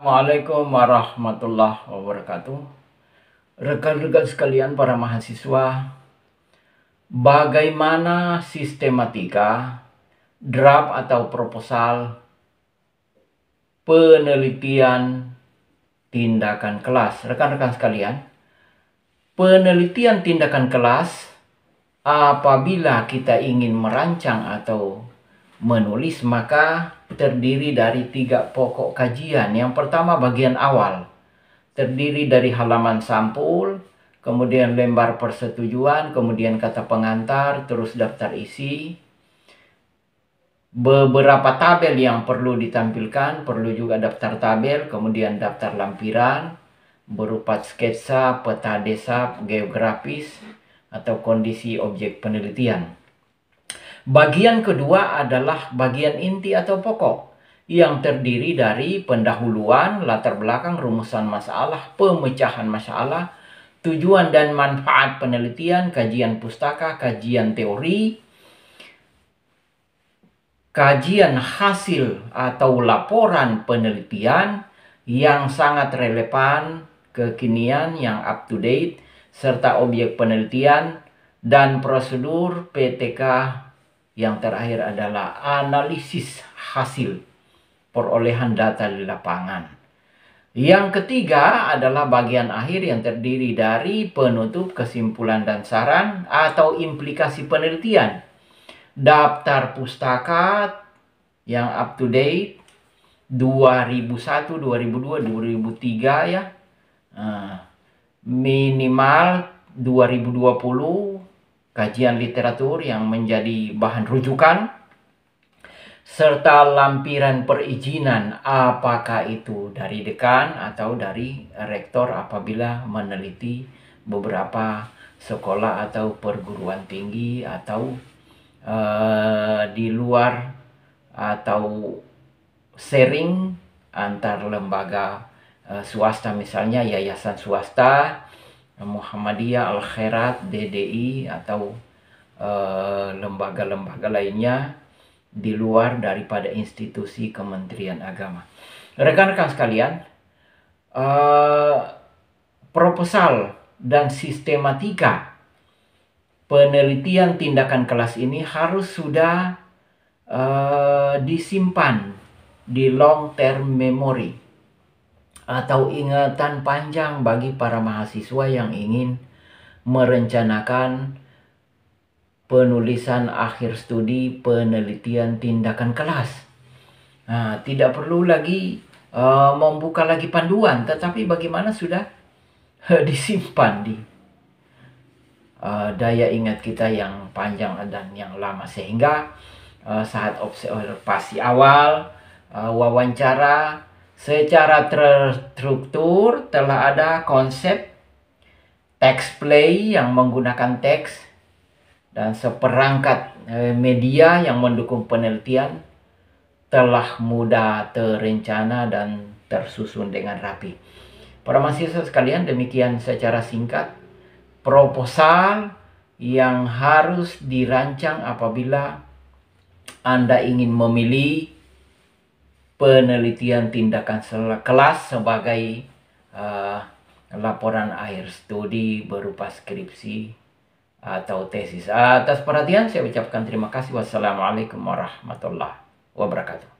Assalamualaikum warahmatullahi wabarakatuh. Rekan-rekan sekalian para mahasiswa, bagaimana sistematika draft atau proposal penelitian tindakan kelas? Rekan-rekan sekalian, penelitian tindakan kelas apabila kita ingin merancang atau menulis maka terdiri dari tiga pokok kajian. Yang pertama bagian awal terdiri dari halaman sampul, kemudian lembar persetujuan, kemudian kata pengantar, terus daftar isi. Beberapa tabel yang perlu ditampilkan, perlu juga daftar tabel, kemudian daftar lampiran berupa sketsa, peta desa, geografis, atau kondisi objek penelitian. Bagian kedua adalah bagian inti atau pokok yang terdiri dari pendahuluan, latar belakang, rumusan masalah, pemecahan masalah, tujuan dan manfaat penelitian, kajian pustaka, kajian teori, kajian hasil atau laporan penelitian yang sangat relevan, kekinian yang up to date, serta objek penelitian dan prosedur PTK yang terakhir adalah analisis hasil perolehan data di lapangan. Yang ketiga adalah bagian akhir yang terdiri dari penutup kesimpulan dan saran atau implikasi penelitian. Daftar pustaka yang up to date 2001, 2002, 2003 ya. Ah, minimal 2020 kajian literatur yang menjadi bahan rujukan, serta lampiran perizinan apakah itu dari dekan atau dari rektor apabila meneliti beberapa sekolah atau perguruan tinggi atau uh, di luar atau sharing antar lembaga uh, swasta misalnya yayasan swasta Muhammadiyah, Al Khairat, DDI atau eh, lembaga-lembaga uh, lainnya di luar daripada institusi Kementerian Agama. Rekan-rekan sekalian, uh, proposal dan sistematika penelitian tindakan kelas ini harus sudah uh, disimpan di long term memory atau ingatan panjang bagi para mahasiswa yang ingin merencanakan penulisan akhir studi, penelitian, tindakan kelas. Nah, tidak perlu lagi uh, membuka lagi panduan, tetapi bagaimana sudah eh, disimpan di uh, daya ingat kita yang panjang dan yang lama sehingga uh, saat observasi awal, uh, wawancara, Secara terstruktur telah ada konsep text play yang menggunakan teks dan seperangkat eh, media yang mendukung penelitian telah mudah terencana dan tersusun dengan rapi. Para mahasiswa sekalian, demikian secara singkat proposal yang harus dirancang apabila Anda ingin memilih penelitian tindakan kelas sebagai uh, laporan akhir studi berupa skripsi atau tesis. Atas perhatian saya ucapkan terima kasih. Wassalamualaikum warahmatullahi wabarakatuh.